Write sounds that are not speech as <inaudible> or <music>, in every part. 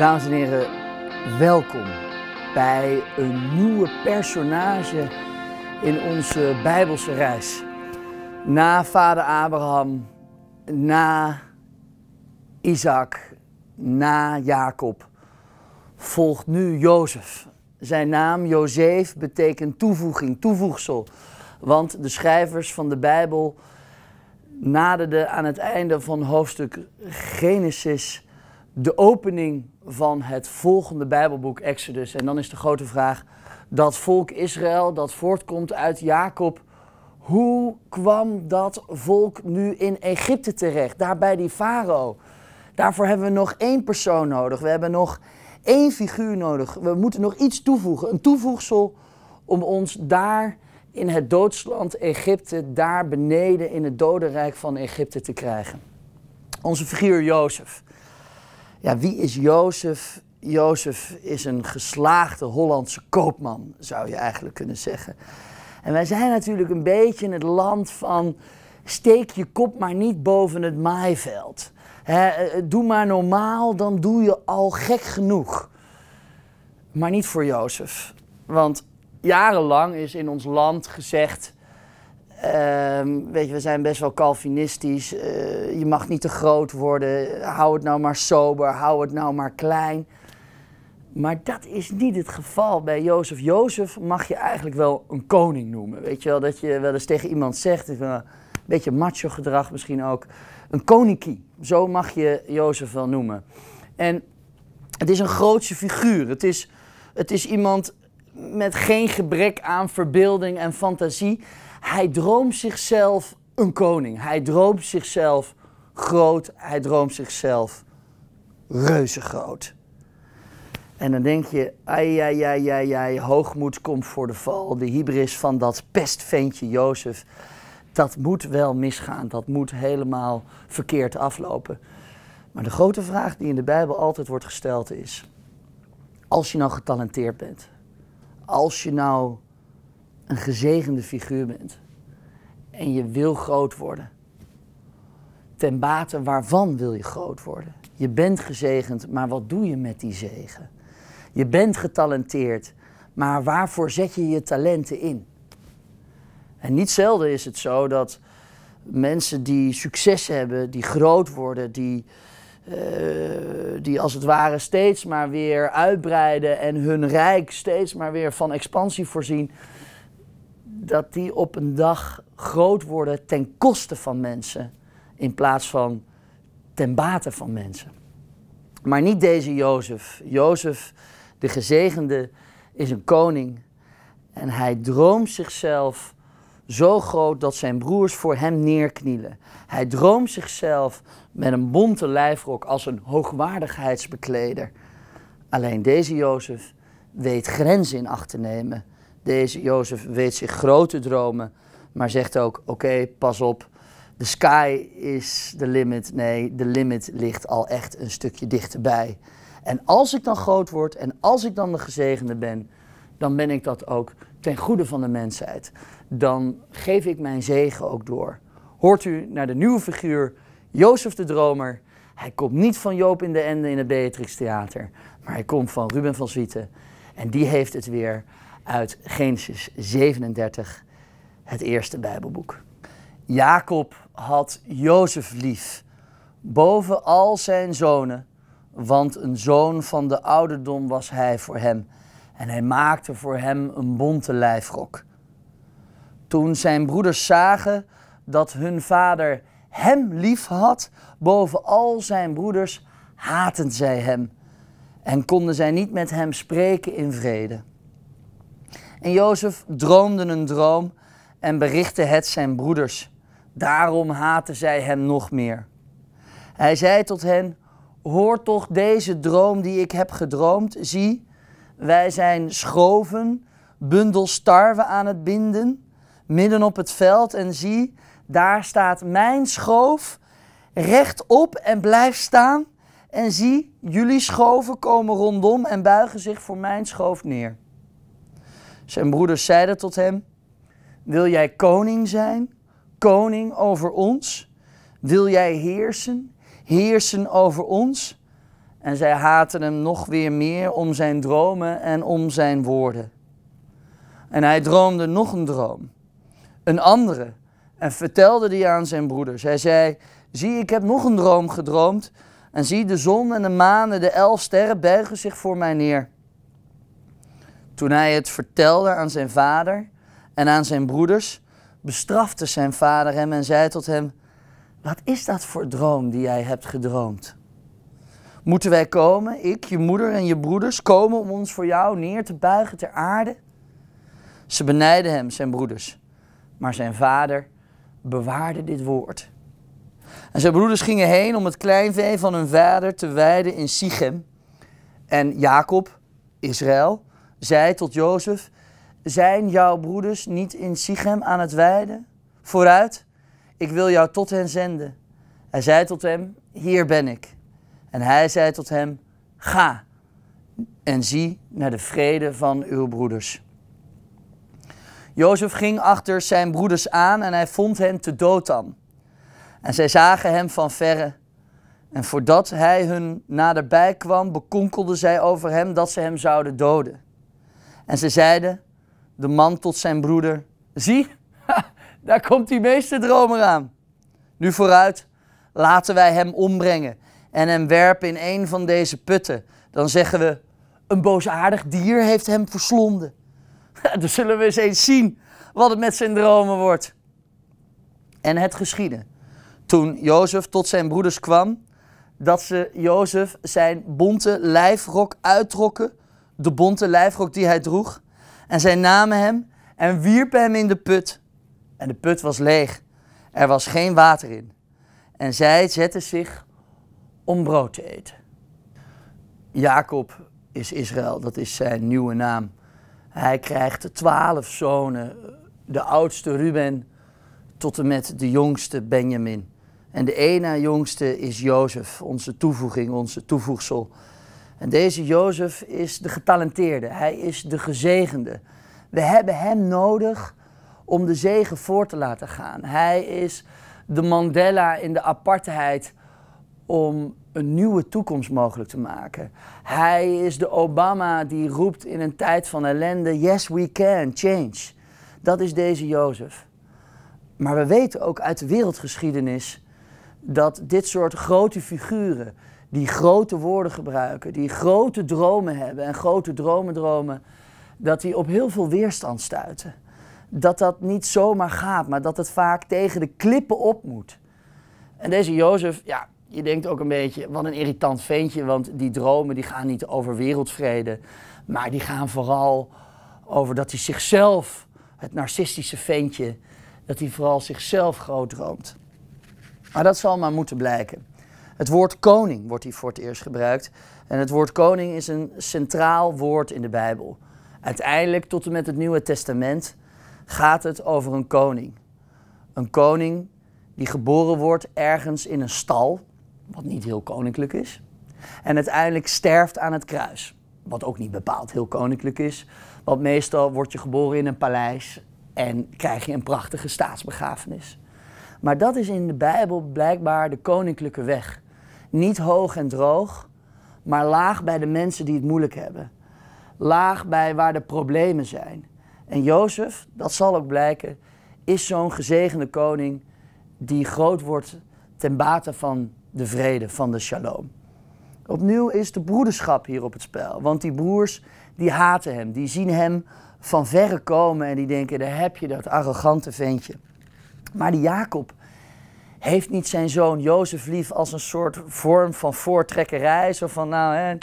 Dames en heren, welkom bij een nieuwe personage in onze Bijbelse reis. Na vader Abraham, na Isaac, na Jacob, volgt nu Jozef. Zijn naam Jozef betekent toevoeging, toevoegsel. Want de schrijvers van de Bijbel naderden aan het einde van hoofdstuk Genesis de opening van het volgende Bijbelboek Exodus. En dan is de grote vraag, dat volk Israël dat voortkomt uit Jacob, hoe kwam dat volk nu in Egypte terecht, daar bij die farao? Daarvoor hebben we nog één persoon nodig, we hebben nog één figuur nodig. We moeten nog iets toevoegen, een toevoegsel om ons daar in het doodsland Egypte, daar beneden in het dodenrijk van Egypte te krijgen. Onze figuur Jozef. Ja, wie is Jozef? Jozef is een geslaagde Hollandse koopman, zou je eigenlijk kunnen zeggen. En wij zijn natuurlijk een beetje in het land van steek je kop maar niet boven het maaiveld. Eh, eh, doe maar normaal, dan doe je al gek genoeg. Maar niet voor Jozef. Want jarenlang is in ons land gezegd: eh, Ehm, weet je, we zijn best wel Calvinistisch. Eh, je mag niet te groot worden. Hou het nou maar sober. Hou het nou maar klein. Maar dat is niet het geval bij Jozef. Jozef mag je eigenlijk wel een koning noemen. Weet je wel, dat je wel eens tegen iemand zegt, een beetje macho gedrag misschien ook. Een koninkie, zo mag je Jozef wel noemen. En het is een grootse figuur. Het is, het is iemand met geen gebrek aan verbeelding en fantasie. Hij droomt zichzelf een koning. Hij droomt zichzelf groot. Hij droomt zichzelf reuze groot. En dan denk je, ai, ai, ai, ai, ai, hoogmoed komt voor de val. De hybris van dat pestventje Jozef. Dat moet wel misgaan. Dat moet helemaal verkeerd aflopen. Maar de grote vraag die in de Bijbel altijd wordt gesteld is: als je nou getalenteerd bent, als je nou een gezegende figuur bent en je wil groot worden, ten bate waarvan wil je groot worden? Je bent gezegend, maar wat doe je met die zegen? Je bent getalenteerd, maar waarvoor zet je je talenten in? En niet zelden is het zo dat mensen die succes hebben, die groot worden, die eh, die als het ware steeds maar weer uitbreiden en hun rijk steeds maar weer van expansie voorzien, dat die op een dag groot worden ten koste van mensen in plaats van ten bate van mensen. Maar niet deze Jozef. Jozef, de gezegende, is een koning en hij droomt zichzelf zo groot dat zijn broers voor hem neerknielen. Hij droomt zichzelf met een bonte lijfrok als een hoogwaardigheidsbekleder. Alleen deze Jozef weet grenzen in acht te nemen. Deze Jozef weet zich grote dromen, maar zegt ook: Oké, pas op, de sky is de limit. Nee, de limit ligt al echt een stukje dichterbij. En als ik dan groot word en als ik dan de gezegende ben, dan ben ik dat ook ten goede van de mensheid dan geef ik mijn zegen ook door. Hoort u naar de nieuwe figuur, Jozef de Dromer. Hij komt niet van Joop in de Ende in het Beatrix Theater, maar hij komt van Ruben van Zwieten. En die heeft het weer uit Genesis 37, het eerste Bijbelboek. Jacob had Jozef lief, boven al zijn zonen, want een zoon van de ouderdom was hij voor hem. En hij maakte voor hem een bonte lijfrok. Toen zijn broeders zagen dat hun vader hem lief had boven al zijn broeders, haten zij hem en konden zij niet met hem spreken in vrede. En Jozef droomde een droom en berichtte het zijn broeders. Daarom haatten zij hem nog meer. Hij zei tot hen: Hoor toch deze droom die ik heb gedroomd. Zie, wij zijn schoven, bundels starven aan het binden midden op het veld en zie, daar staat mijn schoof rechtop en blijft staan. En zie, jullie schoven komen rondom en buigen zich voor mijn schoof neer. Zijn broeders zeiden tot hem, wil jij koning zijn, koning over ons? Wil jij heersen, heersen over ons? En zij haten hem nog weer meer om zijn dromen en om zijn woorden. En hij droomde nog een droom een andere en vertelde die aan zijn broeders. Hij zei, zie ik heb nog een droom gedroomd en zie de zon en de maan en de elf sterren buigen zich voor mij neer. Toen hij het vertelde aan zijn vader en aan zijn broeders, bestrafte zijn vader hem en zei tot hem, wat is dat voor droom die jij hebt gedroomd? Moeten wij komen, ik, je moeder en je broeders, komen om ons voor jou neer te buigen ter aarde? Ze benijden hem, zijn broeders. Maar zijn vader bewaarde dit woord. En zijn broeders gingen heen om het kleinvee van hun vader te weiden in Sichem. En Jacob, Israël, zei tot Jozef: Zijn jouw broeders niet in Sichem aan het weiden? Vooruit, ik wil jou tot hen zenden. Hij zei tot hem: Hier ben ik. En hij zei tot hem: Ga en zie naar de vrede van uw broeders. Jozef ging achter zijn broeders aan en hij vond hen te dood dan. En zij zagen hem van verre. En voordat hij hun naderbij kwam, bekonkelden zij over hem dat ze hem zouden doden. En ze zeiden, de man tot zijn broeder, zie, <laughs> daar komt die meesterdromer aan. Nu vooruit, laten wij hem ombrengen en hem werpen in een van deze putten. Dan zeggen we, een boosaardig dier heeft hem verslonden. <laughs> Dan zullen we eens eens zien wat het met zijn dromen wordt. En het geschiedde. Toen Jozef tot zijn broeders kwam, dat ze Jozef zijn bonte lijfrok uittrokken, de bonte lijfrok die hij droeg, en zij namen hem en wierpen hem in de put. En de put was leeg, er was geen water in. En zij zetten zich om brood te eten. Jacob is Israël, dat is zijn nieuwe naam. Hij krijgt twaalf zonen, de oudste Ruben tot en met de jongste Benjamin. En de ene jongste is Jozef, onze toevoeging, onze toevoegsel. En deze Jozef is de getalenteerde, hij is de gezegende. We hebben hem nodig om de zegen voor te laten gaan. Hij is de Mandela in de apartheid om een nieuwe toekomst mogelijk te maken. Hij is de Obama die roept in een tijd van ellende: Yes, we can change. Dat is deze Jozef. Maar we weten ook uit de wereldgeschiedenis dat dit soort grote figuren, die grote woorden gebruiken, die grote dromen hebben en grote dromen dromen, dat die op heel veel weerstand stuiten. Dat dat niet zomaar gaat, maar dat het vaak tegen de klippen op moet. En deze Jozef, ja, je denkt ook een beetje, wat een irritant ventje, want die dromen die gaan niet over wereldvrede, maar die gaan vooral over dat hij zichzelf, het narcistische ventje, dat hij vooral zichzelf groot droomt. Maar dat zal maar moeten blijken. Het woord koning wordt hier voor het eerst gebruikt. En het woord koning is een centraal woord in de Bijbel. Uiteindelijk, tot en met het Nieuwe Testament, gaat het over een koning. Een koning die geboren wordt ergens in een stal wat niet heel koninklijk is. En uiteindelijk sterft aan het kruis, wat ook niet bepaald heel koninklijk is. Want meestal word je geboren in een paleis en krijg je een prachtige staatsbegrafenis. Maar dat is in de Bijbel blijkbaar de koninklijke weg. Niet hoog en droog, maar laag bij de mensen die het moeilijk hebben. Laag bij waar de problemen zijn. En Jozef, dat zal ook blijken, is zo'n gezegende koning die groot wordt ten bate van de vrede van de shalom. Opnieuw is de broederschap hier op het spel. Want die broers, die haten hem. Die zien hem van verre komen en die denken, daar heb je dat arrogante ventje. Maar die Jacob heeft niet zijn zoon Jozef lief als een soort vorm van voortrekkerij. Zo van, nou hè,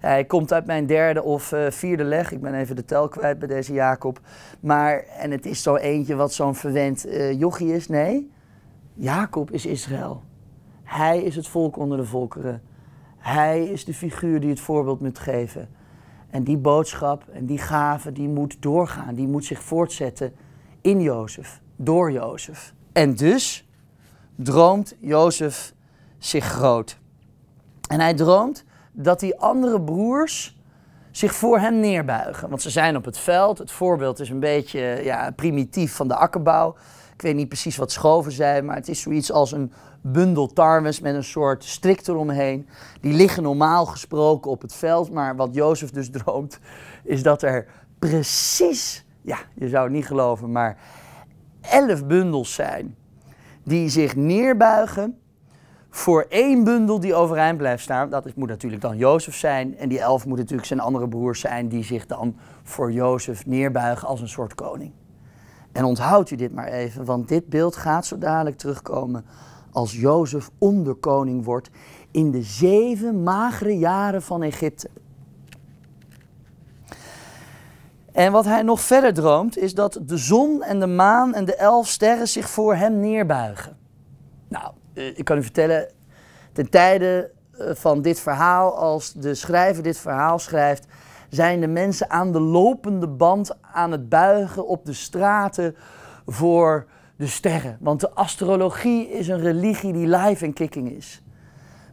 hij komt uit mijn derde of eh, vierde leg. Ik ben even de tel kwijt bij deze Jacob. Maar, en het is zo eentje wat zo'n verwend uh, jochie is. Nee, Jacob is Israël. Hij is het volk onder de volkeren. Hij is de figuur die het voorbeeld moet geven. En die boodschap en die gave, die moet doorgaan, die moet zich voortzetten in Jozef, door Jozef. En dus droomt Jozef zich groot. En hij droomt dat die andere broers zich voor hem neerbuigen. Want ze zijn op het veld. Het voorbeeld is een beetje ja, primitief van de akkerbouw ik weet niet precies wat schoven zijn, maar het is zoiets als een bundel tarwes met een soort strik eromheen. Die liggen normaal gesproken op het veld, maar wat Jozef dus <laughs> droomt, is dat er precies, ja, je zou het niet geloven, maar elf bundels zijn die zich neerbuigen voor één bundel die overeind blijft staan. Dat moet natuurlijk dan Jozef zijn. En die elf moet natuurlijk zijn andere broers zijn die zich dan voor Jozef neerbuigen als een soort koning. En onthoud u dit maar even, want dit beeld gaat zo dadelijk terugkomen als Jozef onderkoning wordt in de zeven magere jaren van Egypte. En wat hij nog verder droomt is dat de zon en de maan en de elf sterren zich voor hem neerbuigen. Nou, eh, ik kan u vertellen, ten tijde eh, van dit verhaal, als de schrijver dit verhaal schrijft, zijn de mensen aan de lopende band aan het buigen op de straten voor de sterren. Want de astrologie is een religie die live en kicking is.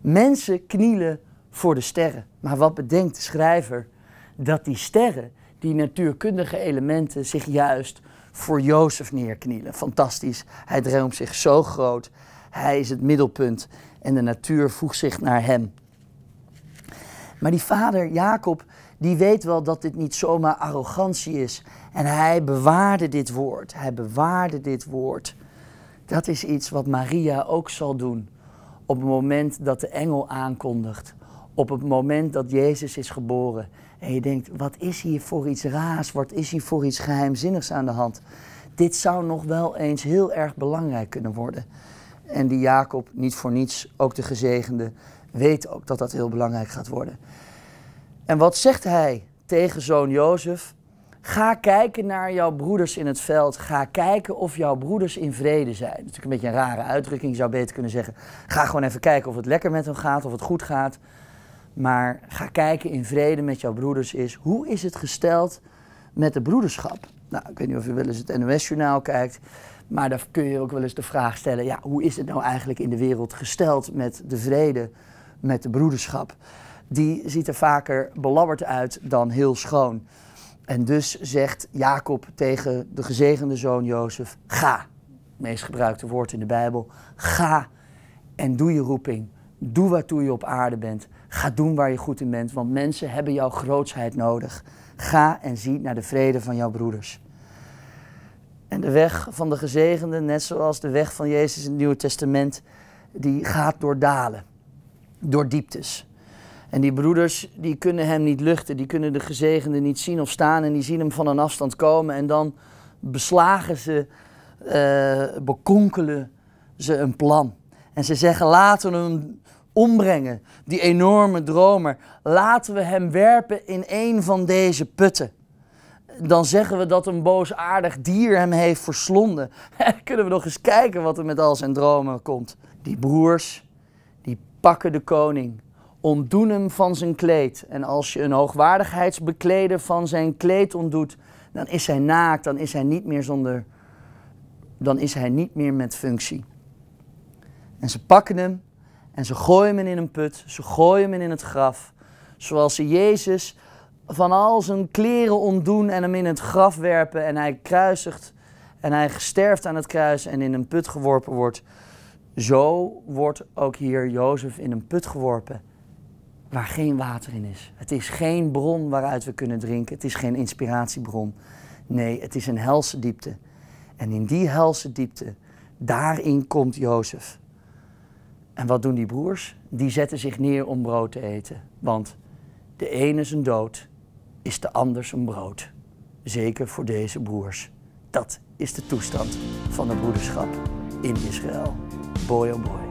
Mensen knielen voor de sterren. Maar wat bedenkt de schrijver? Dat die sterren, die natuurkundige elementen, zich juist voor Jozef neerknielen. Fantastisch. Hij droomt zich zo groot. Hij is het middelpunt en de natuur voegt zich naar hem. Maar die vader Jacob, die weet wel dat dit niet zomaar arrogantie is. En hij bewaarde dit woord. Hij bewaarde dit woord. Dat is iets wat Maria ook zal doen op het moment dat de engel aankondigt. Op het moment dat Jezus is geboren. En je denkt, wat is hier voor iets raars? Wat is hier voor iets geheimzinnigs aan de hand? Dit zou nog wel eens heel erg belangrijk kunnen worden. En die Jacob, niet voor niets, ook de gezegende, weet ook dat dat heel belangrijk gaat worden. En wat zegt hij tegen zoon Jozef? Ga kijken naar jouw broeders in het veld. Ga kijken of jouw broeders in vrede zijn. Dat is natuurlijk een beetje een rare uitdrukking. Je zou beter kunnen zeggen: ga gewoon even kijken of het lekker met hem gaat, of het goed gaat. Maar ga kijken in vrede met jouw broeders is. Hoe is het gesteld met de broederschap? Nou, ik weet niet of je wel eens het NOS-journaal kijkt. Maar daar kun je ook wel eens de vraag stellen: ja, hoe is het nou eigenlijk in de wereld gesteld met de vrede, met de broederschap? die ziet er vaker belabberd uit dan heel schoon. En dus zegt Jacob tegen de gezegende zoon Jozef: Ga, het meest gebruikte woord in de Bijbel, ga en doe je roeping. Doe waartoe je op aarde bent. Ga doen waar je goed in bent, want mensen hebben jouw grootsheid nodig. Ga en zie naar de vrede van jouw broeders. En de weg van de gezegende, net zoals de weg van Jezus in het Nieuwe Testament, die gaat door dalen, door dieptes. En die broeders die kunnen hem niet luchten, die kunnen de gezegende niet zien of staan en die zien hem van een afstand komen en dan beslagen ze, eh, bekonkelen ze een plan. En ze zeggen laten we hem ombrengen, die enorme dromer, laten we hem werpen in een van deze putten. Dan zeggen we dat een boosaardig dier hem heeft verslonden. <laughs> kunnen we nog eens kijken wat er met al zijn dromen komt. Die broers, die pakken de koning ontdoen hem van zijn kleed. En als je een hoogwaardigheidsbekleder van zijn kleed ontdoet, dan is hij naakt, dan is hij niet meer zonder, dan is hij niet meer met functie. En ze pakken hem en ze gooien hem in een put, ze gooien hem in het graf, zoals ze Jezus van al zijn kleren ontdoen en hem in het graf werpen en hij kruisigt en hij gesterft aan het kruis en in een put geworpen wordt. Zo wordt ook hier Jozef in een put geworpen waar geen water in is. Het is geen bron waaruit we kunnen drinken. Het is geen inspiratiebron. Nee, het is een helse diepte. En in die helse diepte, daarin komt Jozef. En wat doen die broers? Die zetten zich neer om brood te eten. Want de ene zijn dood is de ander zijn brood. Zeker voor deze broers. Dat is de toestand van de broederschap in Israël. Boy oh boy.